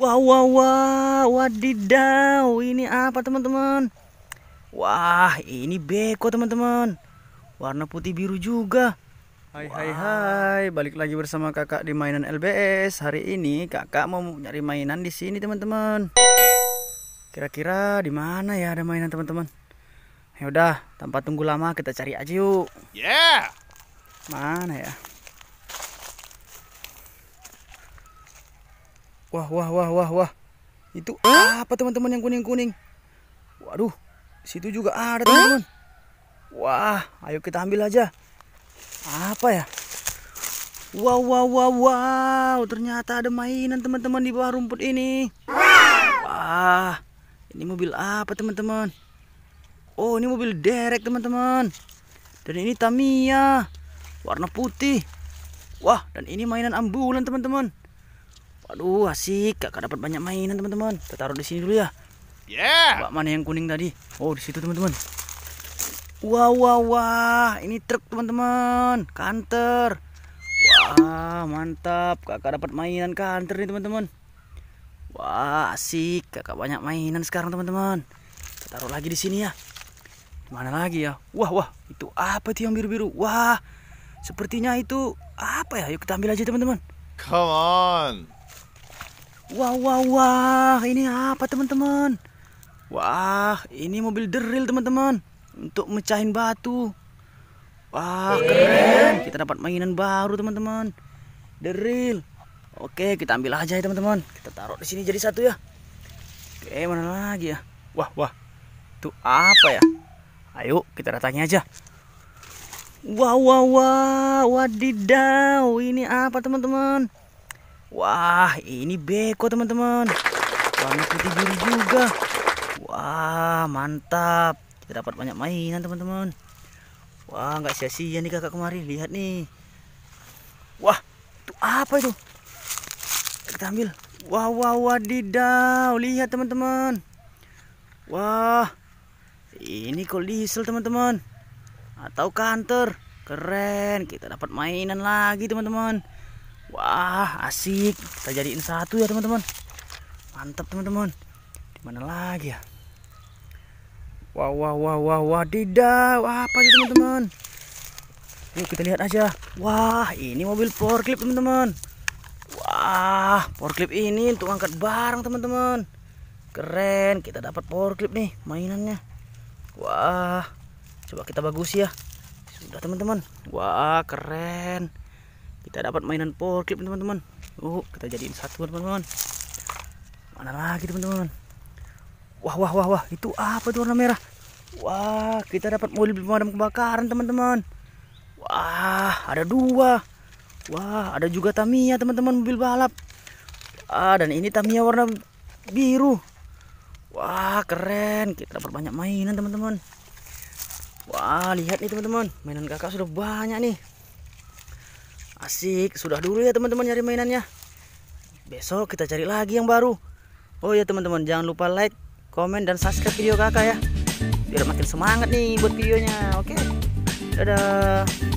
Wah wah wah, wadidaw, ini apa teman-teman? Wah, ini beko teman-teman. Warna putih biru juga. Hai, wow. hai, hai, balik lagi bersama kakak di mainan LBS. Hari ini kakak mau nyari mainan di sini teman-teman. Kira-kira di mana ya ada mainan teman-teman? Yaudah, tanpa tunggu lama kita cari aja yuk. Yeah. Mana ya? Wah, wah, wah, wah, wah. Itu apa teman-teman yang kuning-kuning? Waduh, situ juga ada teman-teman. Wah, ayo kita ambil aja. Apa ya? Wow, wow, wow, wow. Ternyata ada mainan teman-teman di bawah rumput ini. Wah, ini mobil apa teman-teman? Oh, ini mobil derek teman-teman. Dan ini Tamiya. Warna putih. Wah, dan ini mainan ambulan teman-teman. Aduh, asik. Kakak dapat banyak mainan, teman-teman. Kita taruh di sini dulu ya. Yeah. Coba mana yang kuning tadi? Oh, di situ, teman-teman. Wah, wah, wah. Ini truk, teman-teman. Kanter. Wah, mantap. Kakak dapat mainan kanter nih, teman-teman. Wah, asik. Kakak banyak mainan sekarang, teman-teman. Kita taruh lagi di sini ya. Mana lagi ya? Wah, wah. Itu apa tuh yang biru-biru? Wah. Sepertinya itu apa ya? Yuk kita ambil aja, teman-teman. Come on. Wah, wah, wah, ini apa teman-teman? Wah, ini mobil deril teman-teman untuk mecahin batu. Wah, keren. Kita dapat mainan baru teman-teman. Deril. Oke, kita ambil aja ya teman-teman. Kita taruh di sini jadi satu ya. Oke, mana lagi ya? Wah, wah. Itu apa ya? Ayo, kita datangi aja. Wah, wah, wah. Wadidaw, ini apa teman-teman? Wah, ini beko teman-teman. Warna putih biru juga. Wah, mantap. Kita dapat banyak mainan teman-teman. Wah, nggak sia-sia nih kakak kemarin. Lihat nih. Wah, itu apa itu? Kita ambil. Wah, wah, wadidaw. Lihat teman-teman. Wah, ini kok diesel teman-teman. Atau kantor. Keren, kita dapat mainan lagi teman-teman. Wah asik Kita jadiin satu ya teman-teman Mantap teman-teman Di mana lagi ya Wah wah wah wah wah Tidak apa sih, teman-teman Yuk kita lihat aja Wah ini mobil forklift teman-teman Wah forklift ini untuk angkat barang teman-teman Keren kita dapat forklift nih mainannya Wah coba kita bagus ya Sudah teman-teman Wah keren kita dapat mainan forklift teman-teman oh kita jadiin satu teman-teman mana lagi teman-teman wah wah wah wah itu apa tuh warna merah wah kita dapat mobil pemadam kebakaran teman-teman wah ada dua wah ada juga Tamiya teman-teman mobil balap ah dan ini Tamiya warna biru wah keren kita dapat banyak mainan teman-teman wah lihat nih teman-teman mainan kakak sudah banyak nih Asik, sudah dulu ya teman-teman nyari mainannya. Besok kita cari lagi yang baru. Oh ya teman-teman, jangan lupa like, komen, dan subscribe video kakak ya. Biar makin semangat nih buat videonya. Oke, dadah.